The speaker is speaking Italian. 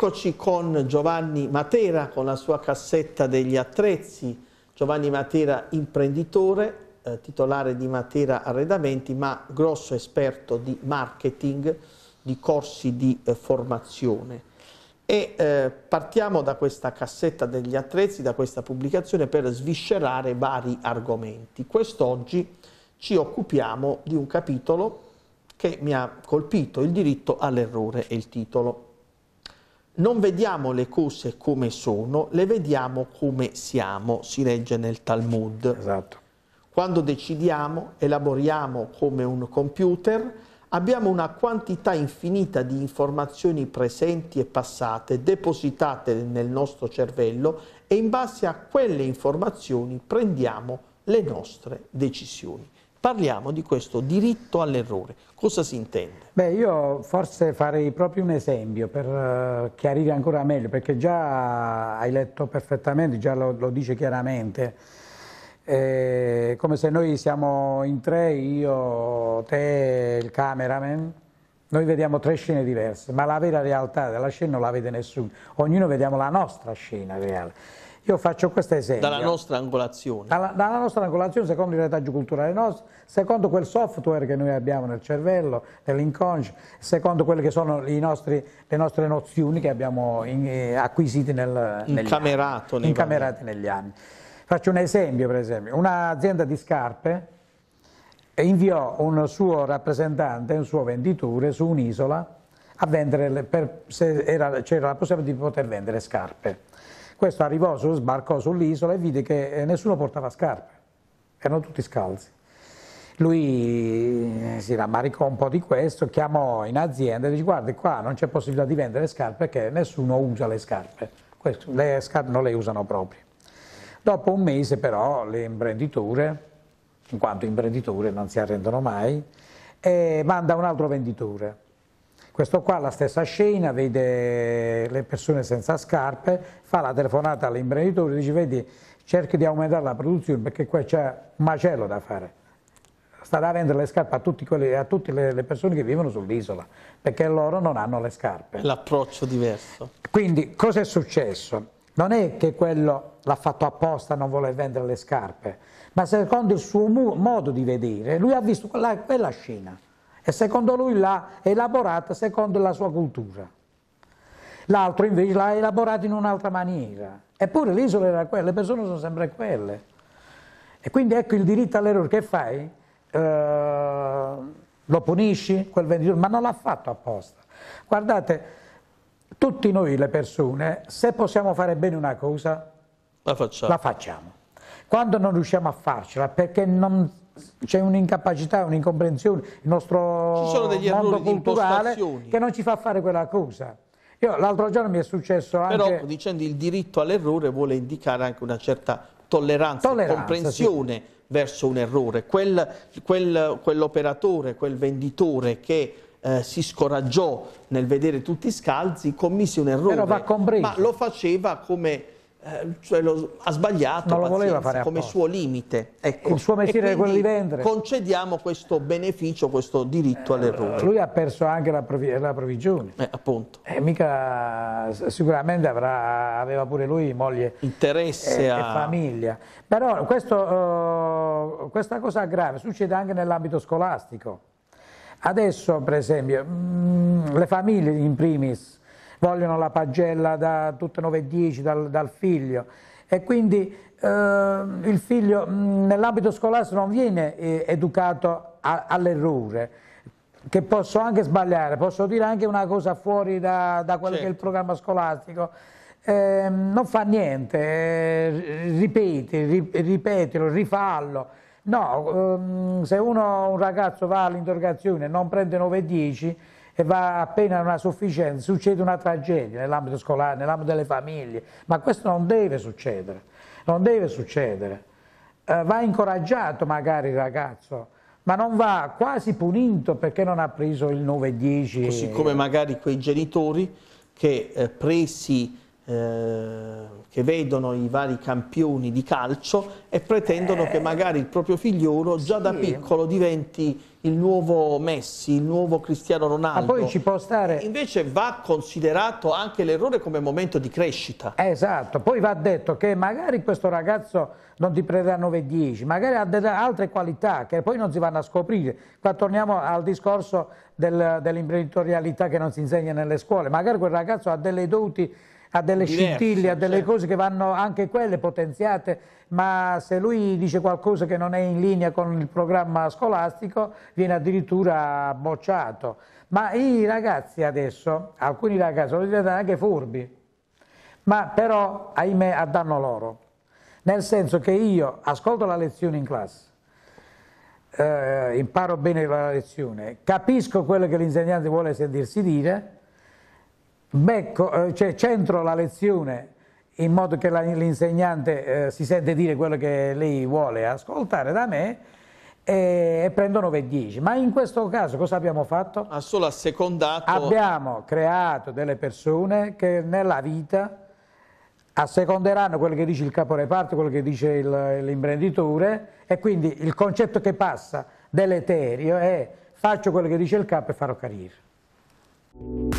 Eccoci con Giovanni Matera, con la sua cassetta degli attrezzi. Giovanni Matera, imprenditore, eh, titolare di Matera Arredamenti, ma grosso esperto di marketing, di corsi di eh, formazione. E eh, partiamo da questa cassetta degli attrezzi, da questa pubblicazione, per sviscerare vari argomenti. Quest'oggi ci occupiamo di un capitolo che mi ha colpito, il diritto all'errore è il titolo non vediamo le cose come sono, le vediamo come siamo, si legge nel Talmud. Esatto. Quando decidiamo, elaboriamo come un computer, abbiamo una quantità infinita di informazioni presenti e passate depositate nel nostro cervello e in base a quelle informazioni prendiamo le nostre decisioni. Parliamo di questo diritto all'errore. Cosa si intende? Beh, io forse farei proprio un esempio per eh, chiarire ancora meglio, perché già hai letto perfettamente, già lo, lo dice chiaramente. Eh, come se noi siamo in tre, io, te, il cameraman, noi vediamo tre scene diverse, ma la vera realtà della scena non la vede nessuno, ognuno vediamo la nostra scena reale. Io faccio questo esempio. Dalla nostra angolazione. Dalla, dalla nostra angolazione, secondo il retaggio culturale nostro, secondo quel software che noi abbiamo nel cervello, nell'inconscio, secondo quelle che sono nostri, le nostre nozioni che abbiamo in, eh, acquisite nel, Incamerato negli, anni, incamerate negli anni. Faccio un esempio, per esempio. Un'azienda di scarpe inviò un suo rappresentante, un suo venditore su un'isola a vendere, per, se c'era la possibilità di poter vendere scarpe questo arrivò, sbarcò sull'isola e vide che eh, nessuno portava scarpe, erano tutti scalzi. Lui eh, si rammaricò un po' di questo, chiamò in azienda e dice guarda qua non c'è possibilità di vendere scarpe perché nessuno usa le scarpe, le scarpe non le usano proprio. Dopo un mese però le imprenditure, in quanto imprenditore non si arrendono mai, eh, manda un altro venditore questo qua la stessa scena, vede le persone senza scarpe, fa la telefonata all'imprenditore, dice vedi cerchi di aumentare la produzione perché qua c'è un macello da fare. Sta da vendere le scarpe a, tutte le, le persone che vivono sull'isola, perché loro non hanno le scarpe. L'approccio diverso. Quindi cosa è successo? Non è che quello l'ha fatto apposta, non vuole vendere le scarpe, ma secondo il suo modo di vedere, lui ha visto quella, quella scena e secondo lui l'ha elaborata secondo la sua cultura. L'altro invece l'ha elaborata in un'altra maniera. Eppure l'isola era quella, le persone sono sempre quelle. E quindi ecco il diritto all'errore che fai, eh, lo punisci quel venditore, ma non l'ha fatto apposta. Guardate, tutti noi le persone, se possiamo fare bene una cosa, la facciamo. La facciamo. Quando non riusciamo a farcela perché non c'è un'incapacità, un'incomprensione, il nostro mondo culturale che non ci fa fare quella cosa. l'altro giorno mi è successo anche... Però dicendo il diritto all'errore vuole indicare anche una certa tolleranza, tolleranza comprensione sì. verso un errore. Quel, quel, quell'operatore, quel venditore che eh, si scoraggiò nel vedere tutti scalzi commise un errore, ma lo faceva come eh, cioè lo, ha sbagliato lo voleva fare come suo limite. Ecco. Il suo mestiere è quello di vendere. Concediamo questo beneficio, questo diritto all'errore. Lui ha perso anche la, la provvigione. Eh, appunto. E eh, mica, sicuramente avrà, aveva pure lui moglie Interesse e, a... e famiglia. Però questo, uh, questa cosa grave succede anche nell'ambito scolastico. Adesso, per esempio, mh, mm, le famiglie in primis vogliono la pagella da tutte 9 9.10 dal, dal figlio e quindi eh, il figlio mm, nell'ambito scolastico non viene eh, educato all'errore, che posso anche sbagliare, posso dire anche una cosa fuori da, da quello certo. che è il certo. programma scolastico, eh, non fa niente, eh, ripeti, ri, ripetilo, rifallo. No, ehm, se uno, un ragazzo va all'interrogazione e non prende 9 e 10, e va appena una sufficienza, succede una tragedia nell'ambito scolare, nell'ambito delle famiglie, ma questo non deve succedere, non deve succedere. Eh, va incoraggiato magari il ragazzo, ma non va quasi punito perché non ha preso il 9-10. Così come magari quei genitori che eh, presi eh, che vedono i vari campioni di calcio e pretendono eh. che magari il proprio figliolo già sì. da piccolo diventi il nuovo Messi, il nuovo Cristiano Ronaldo. Ma poi ci può stare... Invece va considerato anche l'errore come momento di crescita. Esatto, poi va detto che magari questo ragazzo non ti prenderà 9-10, magari ha delle altre qualità che poi non si vanno a scoprire. Qua torniamo al discorso del, dell'imprenditorialità che non si insegna nelle scuole. Magari quel ragazzo ha delle doti ha delle Diverse, scintille, ha delle certo. cose che vanno anche quelle potenziate, ma se lui dice qualcosa che non è in linea con il programma scolastico viene addirittura bocciato. Ma i ragazzi adesso, alcuni ragazzi sono diventati anche furbi, ma però ahimè a danno loro, nel senso che io ascolto la lezione in classe, eh, imparo bene la lezione, capisco quello che l'insegnante vuole sentirsi dire, becco, eh, cioè centro la lezione in modo che l'insegnante eh, si sente dire quello che lei vuole ascoltare da me e, e prendo 9 e 10. Ma in questo caso cosa abbiamo fatto? Ha solo assecondato... Abbiamo creato delle persone che nella vita asseconderanno quello che dice il caporeparto, quello che dice l'imprenditore e quindi il concetto che passa dell'eterio è faccio quello che dice il capo e farò carriera.